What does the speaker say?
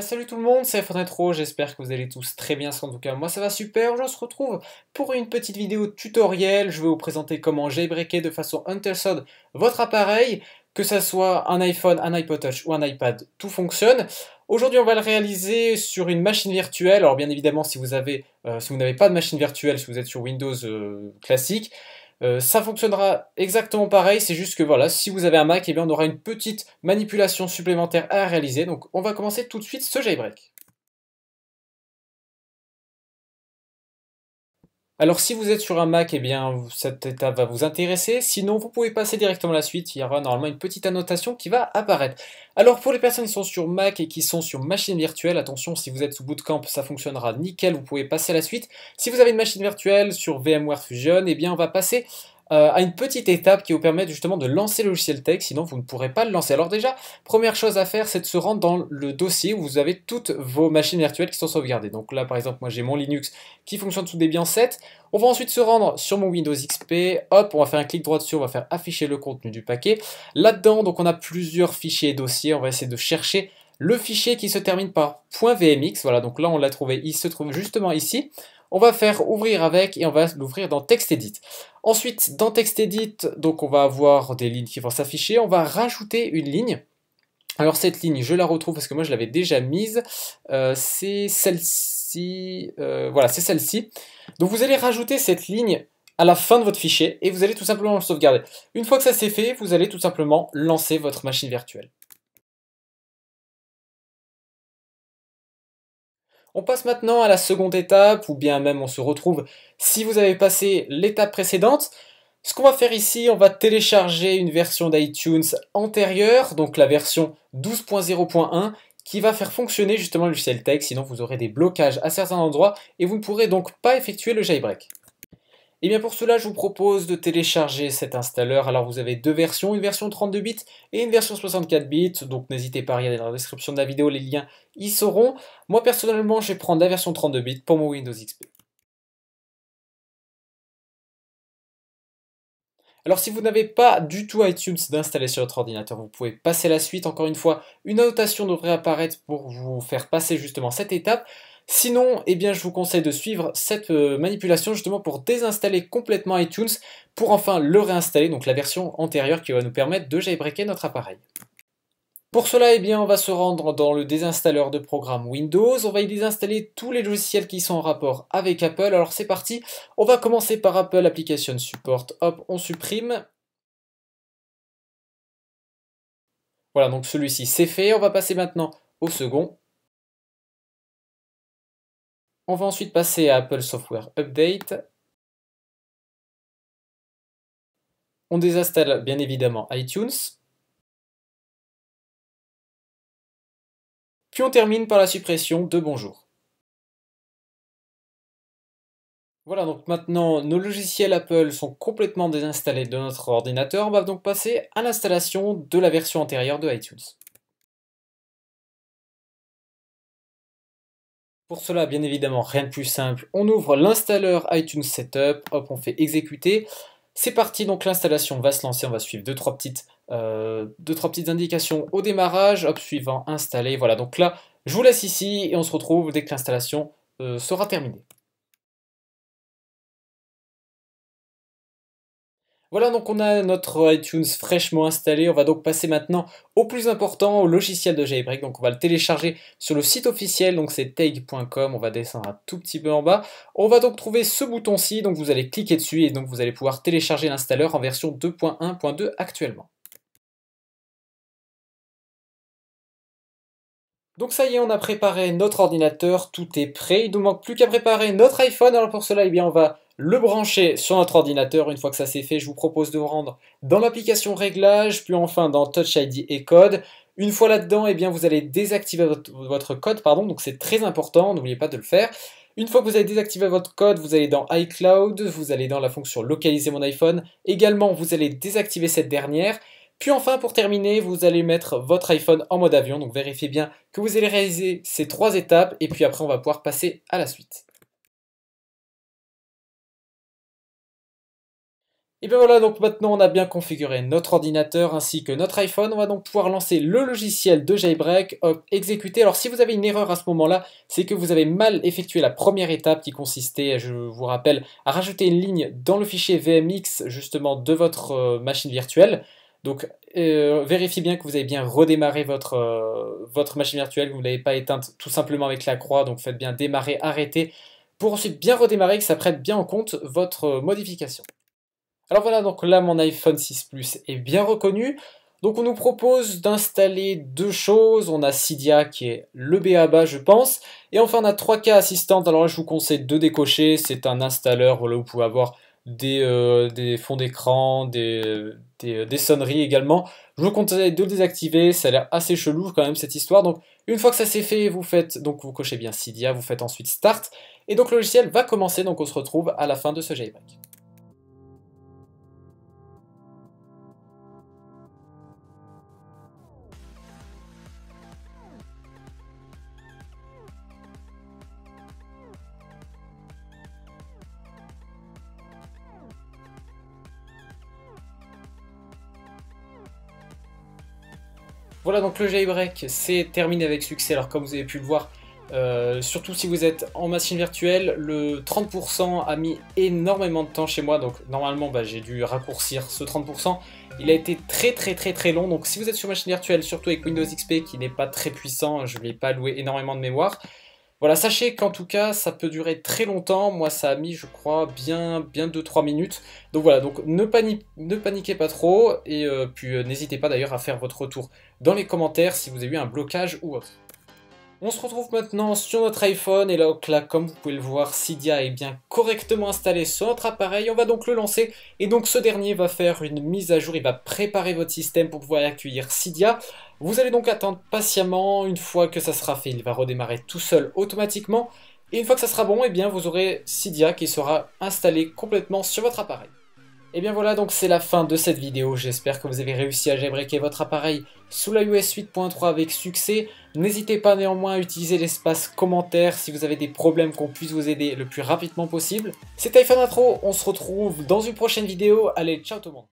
salut tout le monde, c'est trop j'espère que vous allez tous très bien, en tout cas moi ça va super, Je se retrouve pour une petite vidéo tutoriel, je vais vous présenter comment jailbreaker de façon Untersod votre appareil, que ça soit un iPhone, un iPod Touch ou un iPad, tout fonctionne. Aujourd'hui on va le réaliser sur une machine virtuelle, alors bien évidemment si vous avez, euh, si vous n'avez pas de machine virtuelle, si vous êtes sur Windows euh, classique, euh, ça fonctionnera exactement pareil, c'est juste que voilà, si vous avez un Mac, eh bien, on aura une petite manipulation supplémentaire à réaliser. Donc on va commencer tout de suite ce jailbreak. Alors si vous êtes sur un Mac, eh bien cette étape va vous intéresser. Sinon, vous pouvez passer directement à la suite. Il y aura normalement une petite annotation qui va apparaître. Alors pour les personnes qui sont sur Mac et qui sont sur machine virtuelle, attention, si vous êtes sous Bootcamp, ça fonctionnera nickel. Vous pouvez passer à la suite. Si vous avez une machine virtuelle sur VMware Fusion, eh bien on va passer euh, à une petite étape qui vous permet justement de lancer le logiciel tech, sinon vous ne pourrez pas le lancer. Alors déjà, première chose à faire, c'est de se rendre dans le dossier où vous avez toutes vos machines virtuelles qui sont sauvegardées. Donc là, par exemple, moi j'ai mon Linux qui fonctionne sous Debian 7. On va ensuite se rendre sur mon Windows XP. Hop, on va faire un clic droit dessus, on va faire afficher le contenu du paquet. Là-dedans, donc on a plusieurs fichiers et dossiers. On va essayer de chercher le fichier qui se termine par .vmx. Voilà, donc là on l'a trouvé, il se trouve justement ici on va faire ouvrir avec et on va l'ouvrir dans TextEdit. Ensuite, dans TextEdit, donc on va avoir des lignes qui vont s'afficher. On va rajouter une ligne. Alors cette ligne, je la retrouve parce que moi je l'avais déjà mise. Euh, c'est celle-ci. Euh, voilà, c'est celle-ci. Donc vous allez rajouter cette ligne à la fin de votre fichier et vous allez tout simplement le sauvegarder. Une fois que ça c'est fait, vous allez tout simplement lancer votre machine virtuelle. On passe maintenant à la seconde étape, ou bien même on se retrouve si vous avez passé l'étape précédente. Ce qu'on va faire ici, on va télécharger une version d'iTunes antérieure, donc la version 12.0.1, qui va faire fonctionner justement le logiciel tech, sinon vous aurez des blocages à certains endroits et vous ne pourrez donc pas effectuer le jailbreak. Et eh bien pour cela, je vous propose de télécharger cet installeur. Alors vous avez deux versions, une version 32 bits et une version 64 bits. Donc n'hésitez pas à regarder dans la description de la vidéo, les liens y seront. Moi personnellement, je vais prendre la version 32 bits pour mon Windows XP. Alors si vous n'avez pas du tout iTunes d'installer sur votre ordinateur, vous pouvez passer la suite. Encore une fois, une annotation devrait apparaître pour vous faire passer justement cette étape. Sinon, eh bien, je vous conseille de suivre cette euh, manipulation justement pour désinstaller complètement iTunes pour enfin le réinstaller, donc la version antérieure qui va nous permettre de jailbreaker notre appareil. Pour cela, eh bien, on va se rendre dans le désinstalleur de programme Windows. On va y désinstaller tous les logiciels qui sont en rapport avec Apple. Alors c'est parti, on va commencer par Apple Application Support. Hop, on supprime. Voilà, donc celui-ci c'est fait. On va passer maintenant au second. On va ensuite passer à Apple Software Update. On désinstalle bien évidemment iTunes. Puis on termine par la suppression de Bonjour. Voilà, donc maintenant nos logiciels Apple sont complètement désinstallés de notre ordinateur. On va donc passer à l'installation de la version antérieure de iTunes. Pour cela, bien évidemment, rien de plus simple. On ouvre l'installeur iTunes Setup, hop, on fait exécuter. C'est parti, donc l'installation va se lancer, on va suivre deux trois petites, euh, petites indications au démarrage, hop, suivant, installer, voilà. Donc là, je vous laisse ici et on se retrouve dès que l'installation euh, sera terminée. Voilà donc on a notre iTunes fraîchement installé, on va donc passer maintenant au plus important, au logiciel de Jailbreak, donc on va le télécharger sur le site officiel, donc c'est take.com, on va descendre un tout petit peu en bas, on va donc trouver ce bouton-ci, donc vous allez cliquer dessus et donc vous allez pouvoir télécharger l'installeur en version 2.1.2 actuellement. Donc ça y est, on a préparé notre ordinateur, tout est prêt. Il nous manque plus qu'à préparer notre iPhone. Alors pour cela, eh bien, on va le brancher sur notre ordinateur. Une fois que ça c'est fait, je vous propose de vous rendre dans l'application réglage, puis enfin dans Touch ID et Code. Une fois là-dedans, eh bien, vous allez désactiver votre code, pardon, donc c'est très important, n'oubliez pas de le faire. Une fois que vous avez désactivé votre code, vous allez dans iCloud, vous allez dans la fonction localiser mon iPhone. Également, vous allez désactiver cette dernière. Puis enfin, pour terminer, vous allez mettre votre iPhone en mode avion. Donc vérifiez bien que vous allez réaliser ces trois étapes. Et puis après, on va pouvoir passer à la suite. Et bien voilà, donc maintenant on a bien configuré notre ordinateur ainsi que notre iPhone. On va donc pouvoir lancer le logiciel de Jailbreak, hop, exécuter. Alors si vous avez une erreur à ce moment-là, c'est que vous avez mal effectué la première étape qui consistait, je vous rappelle, à rajouter une ligne dans le fichier VMX justement de votre euh, machine virtuelle. Donc euh, vérifiez bien que vous avez bien redémarré votre, euh, votre machine virtuelle, que vous ne l'avez pas éteinte tout simplement avec la croix, donc faites bien démarrer, arrêter, pour ensuite bien redémarrer, que ça prenne bien en compte votre modification. Alors voilà, donc là mon iPhone 6 Plus est bien reconnu. Donc on nous propose d'installer deux choses. On a Cydia qui est le BABA je pense. Et enfin on a 3K Assistante. Alors là je vous conseille de décocher. C'est un installeur, où vous pouvez avoir des, euh, des fonds d'écran, des, euh, des, sonneries également. Je vous conseille de le désactiver, ça a l'air assez chelou quand même cette histoire. Donc une fois que ça c'est fait, vous faites donc vous cochez bien Cydia, vous faites ensuite Start, et donc le logiciel va commencer, donc on se retrouve à la fin de ce jailbreak. Voilà donc le jailbreak, c'est terminé avec succès. Alors comme vous avez pu le voir, euh, surtout si vous êtes en machine virtuelle, le 30% a mis énormément de temps chez moi, donc normalement bah, j'ai dû raccourcir ce 30%. Il a été très très très très long, donc si vous êtes sur machine virtuelle, surtout avec Windows XP qui n'est pas très puissant, je ne l'ai pas loué énormément de mémoire, voilà, sachez qu'en tout cas, ça peut durer très longtemps. Moi, ça a mis, je crois, bien, bien 2-3 minutes. Donc voilà, donc ne, paniquez pas trop. Et euh, puis, euh, n'hésitez pas d'ailleurs à faire votre retour dans les commentaires si vous avez eu un blocage ou autre. On se retrouve maintenant sur notre iPhone et là, comme vous pouvez le voir, Cydia est bien correctement installé sur notre appareil. On va donc le lancer et donc ce dernier va faire une mise à jour, il va préparer votre système pour pouvoir accueillir Cydia. Vous allez donc attendre patiemment, une fois que ça sera fait, il va redémarrer tout seul automatiquement. Et une fois que ça sera bon, eh bien, vous aurez Cydia qui sera installé complètement sur votre appareil. Et eh bien voilà, donc c'est la fin de cette vidéo. J'espère que vous avez réussi à jailbreaker votre appareil sous la US 8.3 avec succès. N'hésitez pas néanmoins à utiliser l'espace commentaire si vous avez des problèmes qu'on puisse vous aider le plus rapidement possible. C'était iPhone Intro, on se retrouve dans une prochaine vidéo. Allez, ciao tout le monde